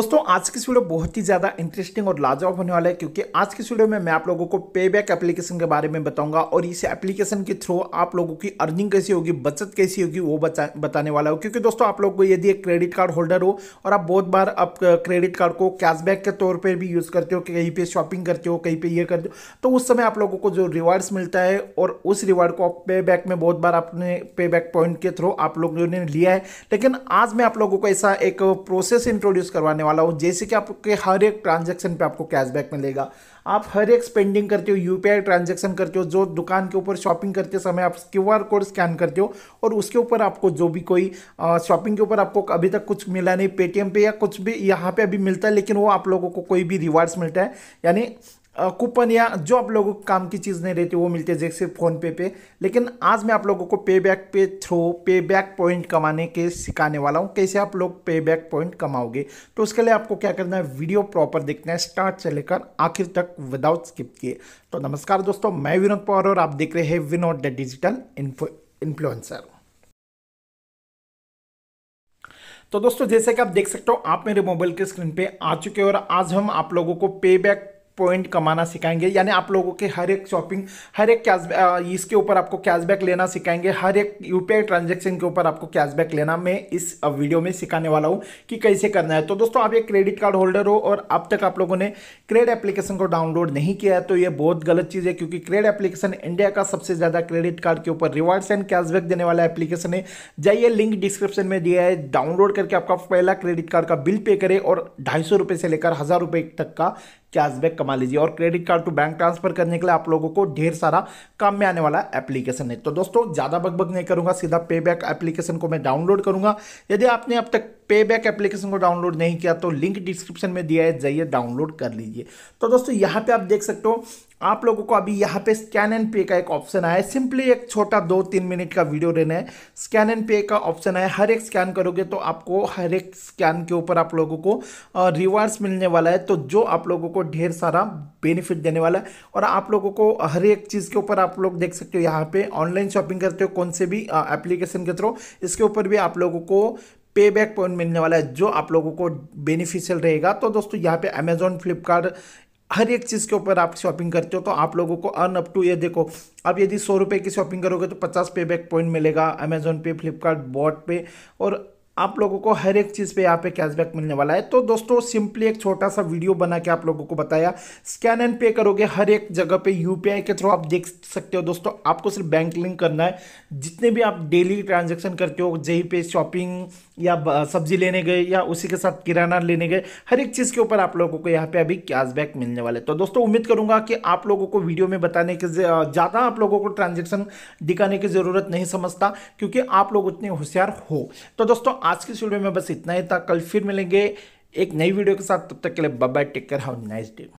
दोस्तों आज की वीडियो बहुत ही ज़्यादा इंटरेस्टिंग और लाजवाब होने वाला है क्योंकि आज की वीडियो में मैं आप लोगों को पेबैक एप्लीकेशन के बारे में बताऊंगा और इस एप्लीकेशन के थ्रू आप लोगों की अर्निंग कैसी होगी बचत कैसी होगी वो बताने वाला हो क्योंकि दोस्तों आप लोग को यदि एक क्रेडिट कार्ड होल्डर हो और आप बहुत बार आप क्रेडिट कार्ड को कैशबैक के तौर पर भी यूज़ करते हो कहीं पर शॉपिंग करते हो कहीं पर ये करते हो तो उस समय आप लोगों को जो रिवार्ड्स मिलता है और उस रिवार्ड को आप पे में बहुत बार आपने पे पॉइंट के थ्रू आप लोगों ने लिया है लेकिन आज मैं आप लोगों को ऐसा एक प्रोसेस इंट्रोड्यूस करवाने वाला हूँ जैसे कि आपके हर एक ट्रांजेक्शन पर आपको कैशबैक मिलेगा आप हर एक स्पेंडिंग करते हो यूपीआई ट्रांजेक्शन करते हो जो दुकान के ऊपर शॉपिंग करते समय आप क्यू आर कोड स्कैन करते हो और उसके ऊपर आपको जो भी कोई शॉपिंग के ऊपर आपको अभी तक कुछ मिला नहीं पेटीएम पे या कुछ भी यहाँ पे अभी मिलता है लेकिन वो आप लोगों को कोई भी रिवार्ड्स मिलता है यानी कूपन या जो आप लोगों को काम की चीज़ नहीं रहती वो मिलती है जैसे फ़ोनपे पे लेकिन आज मैं आप लोगों को पे बैक पे थ्रू पे बैक पॉइंट कमाने के सिखाने वाला हूँ कैसे आप लोग पे बैक पॉइंट कमाओगे तो उसके लिए आपको क्या करना है वीडियो प्रॉपर देखना है स्टार्ट से लेकर आखिर तक विदाउट स्किप किए तो नमस्कार दोस्तों मैं विनोद पवार और आप देख रहे हैं विनोद द डिजिटल इन्फ्लुएंसर तो दोस्तों जैसे कि आप देख सकते हो आप मेरे मोबाइल के स्क्रीन पे आ चुके हो और आज हम आप लोगों को पे बैक पॉइंट कमाना सिखाएंगे यानी आप लोगों के हर एक शॉपिंग हर एक कैश इसके ऊपर आपको कैशबैक लेना सिखाएंगे हर एक यूपीआई ट्रांजेक्शन के ऊपर आपको कैशबैक लेना मैं इस वीडियो में सिखाने वाला हूँ कि कैसे करना है तो दोस्तों आप एक क्रेडिट कार्ड होल्डर हो और अब तक आप लोगों ने क्रेड एप्लीकेशन को डाउनलोड नहीं किया है तो ये बहुत गलत चीज़ है क्योंकि क्रेड एप्लीकेशन इंडिया का सबसे ज़्यादा क्रेडिट कार्ड के ऊपर रिवार्ड्स एंड कैशबैक देने वाला एप्लीकेशन है जाइए लिंक डिस्क्रिप्शन में दिया है डाउनलोड करके आपका पहला क्रेडिट कार्ड का बिल पे करें और ढाई से लेकर हज़ार तक का कैशबैक कमा लीजिए और credit card to bank transfer करने के लिए आप लोगों को ढेर सारा काम में आने वाला एप्लीकेशन है तो दोस्तों ज़्यादा बकबक नहीं करूँगा सीधा पे एप्लीकेशन को मैं डाउनलोड करूँगा यदि आपने अब तक पे बैक एप्लीकेशन को डाउनलोड नहीं किया तो लिंक डिस्क्रिप्शन में दिया है जाइए डाउनलोड कर लीजिए तो दोस्तों यहाँ पे आप देख सकते हो आप लोगों को अभी यहाँ पे स्कैन एंड पे का एक ऑप्शन आया है सिंपली एक छोटा दो तीन मिनट का वीडियो रहना है स्कैन एंड पे का ऑप्शन आया हर एक स्कैन करोगे तो आपको हर एक स्कैन के ऊपर आप लोगों को रिवार्ड्स मिलने वाला है तो जो आप लोगों को ढेर सारा बेनिफिट देने वाला है और आप लोगों को हर एक चीज़ के ऊपर आप लोग देख सकते हो यहाँ पे ऑनलाइन शॉपिंग करते हो कौन से भी एप्लीकेशन के थ्रू इसके ऊपर भी आप लोगों को पे बैक पॉइंट मिलने वाला है जो आप लोगों को बेनिफिशियल रहेगा तो दोस्तों यहाँ पे अमेजोन फ्लिपकार्ट हर एक चीज़ के ऊपर आप शॉपिंग करते हो तो आप लोगों को अर्न अप टू ये देखो अब यदि सौ रुपये की शॉपिंग करोगे तो पचास पे बैक पॉइंट मिलेगा अमेजोन पे फ्लिपकार्ट बॉट पे और आप लोगों को हर एक चीज़ पे यहाँ पे कैशबैक मिलने वाला है तो दोस्तों सिंपली एक छोटा सा वीडियो बना के आप लोगों को बताया स्कैन एंड पे करोगे हर एक जगह पे यूपीआई के थ्रू आप देख सकते हो दोस्तों आपको सिर्फ बैंक लिंक करना है जितने भी आप डेली ट्रांजेक्शन करते हो जही पे शॉपिंग या सब्जी लेने गए या उसी के साथ किराना लेने गए हर एक चीज़ के ऊपर आप लोगों को यहाँ पे अभी कैशबैक मिलने वाले तो दोस्तों उम्मीद करूँगा कि आप लोगों को वीडियो में बताने के ज़्यादा आप लोगों को ट्रांजेक्शन दिखाने की ज़रूरत नहीं समझता क्योंकि आप लोग उतने होशियार हो तो दोस्तों आज के वीडियो में बस इतना ही था कल फिर मिलेंगे एक नई वीडियो के साथ तब तक के लिए bye take care have nice day